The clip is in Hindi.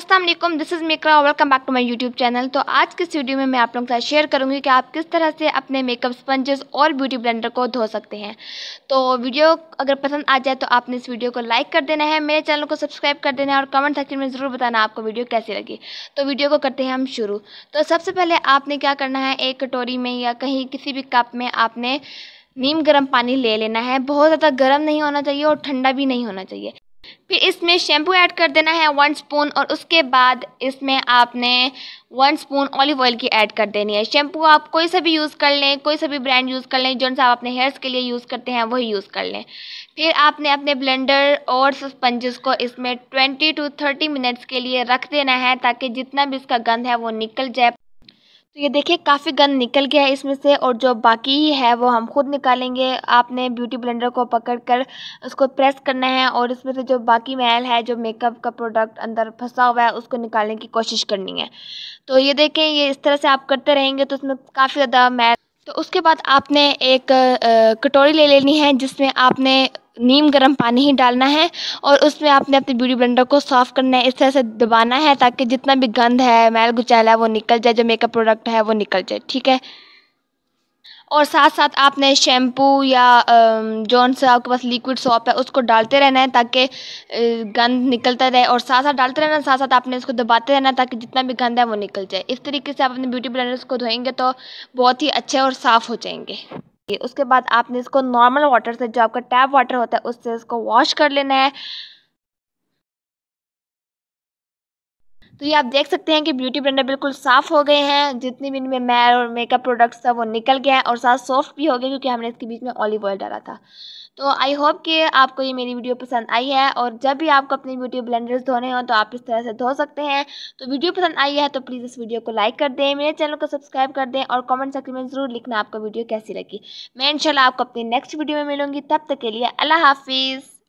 असलम दिस इज़ मेकरा welcome back to my YouTube channel तो आज की इस वीडियो में मैं आप लोगों के साथ शेयर करूंगी कि आप किस तरह से अपने मेकअप स्पंजेस और ब्यूटी ब्लेंडर को धो सकते हैं तो वीडियो अगर पसंद आ जाए तो आपने इस वीडियो को लाइक कर देना है मेरे चैनल को सब्सक्राइब कर देना है और कमेंट सेक्शन में ज़रूर बताना आपको वीडियो कैसी लगी तो वीडियो को करते हैं हम शुरू तो सबसे पहले आपने क्या करना है एक कटोरी में या कहीं किसी भी कप में आपने नीम गर्म पानी ले लेना है बहुत ज़्यादा गर्म नहीं होना चाहिए और ठंडा भी नहीं होना चाहिए फिर इसमें शैम्पू ऐड कर देना है वन स्पून और उसके बाद इसमें आपने वन स्पून ऑलिव ऑयल की ऐड कर देनी है शैम्पू आप कोई सा भी यूज़ कर लें कोई सा भी ब्रांड यूज़ कर लें जो आप अपने हेयर्स के लिए यूज़ करते हैं वही यूज़ कर लें फिर आपने अपने ब्लेंडर और स्पंजेस को इसमें ट्वेंटी टू थर्टी मिनट्स के लिए रख देना है ताकि जितना भी इसका गंद है वो निकल जाए तो ये देखिए काफ़ी गंद निकल गया है इसमें से और जो बाकी है वो हम खुद निकालेंगे आपने ब्यूटी ब्लेंडर को पकड़ कर उसको प्रेस करना है और इसमें से जो बाकी मैल है जो मेकअप का प्रोडक्ट अंदर फंसा हुआ है उसको निकालने की कोशिश करनी है तो ये देखें ये इस तरह से आप करते रहेंगे तो उसमें काफ़ी ज़्यादा मैल तो उसके बाद आपने एक कटोरी ले लेनी है जिसमें आपने नीम गर्म पानी ही डालना है और उसमें आपने अपने ब्यूटी ब्लेंडर को साफ़ करना है इस तरह से दबाना है ताकि जितना भी गंद है मैल गुचैला है वो निकल जाए जो मेकअप प्रोडक्ट है वो निकल जाए ठीक है और साथ साथ आपने शैम्पू या जौन सा आपके पास लिक्विड सॉप है उसको डालते रहना है ताकि गंद निकलता रहे और साथ साथ डालते रहना साथ साथ आपने इसको दबाते रहना ताकि जितना भी गंद है वो निकल जाए इस तरीके से आप अपने ब्यूटी ब्लेंडर्स को धोएंगे तो बहुत ही अच्छे और साफ़ हो जाएंगे उसके बाद आपने इसको नॉर्मल वाटर से जो आपका टैप वाटर होता है उससे इसको वॉश कर लेना है तो ये आप देख सकते हैं कि ब्यूटी ब्लेंडर बिल्कुल साफ़ हो गए हैं जितने भी इनमें मैर और मेकअप प्रोडक्ट्स था वो निकल गया है और साथ सॉफ्ट भी हो गया क्योंकि हमने इसके बीच में ऑलिव ऑयल डाला था तो आई होप कि आपको ये मेरी वीडियो पसंद आई है और जब भी आपको अपनी ब्यूटी ब्लेंडर्स धोने हो तो आप इस तरह से धो सकते हैं तो वीडियो पसंद आई है तो प्लीज़ इस वीडियो को लाइक कर दें मेरे चैनल को सब्सक्राइब कर दें और कमेंट सेक्शन में ज़रूर लिखना आपको वीडियो कैसी लगी मैं इंशाल्लाह आपको अपनी नेक्स्ट वीडियो में मिलूंगी तब तक के लिए अल्लाह हाफिज़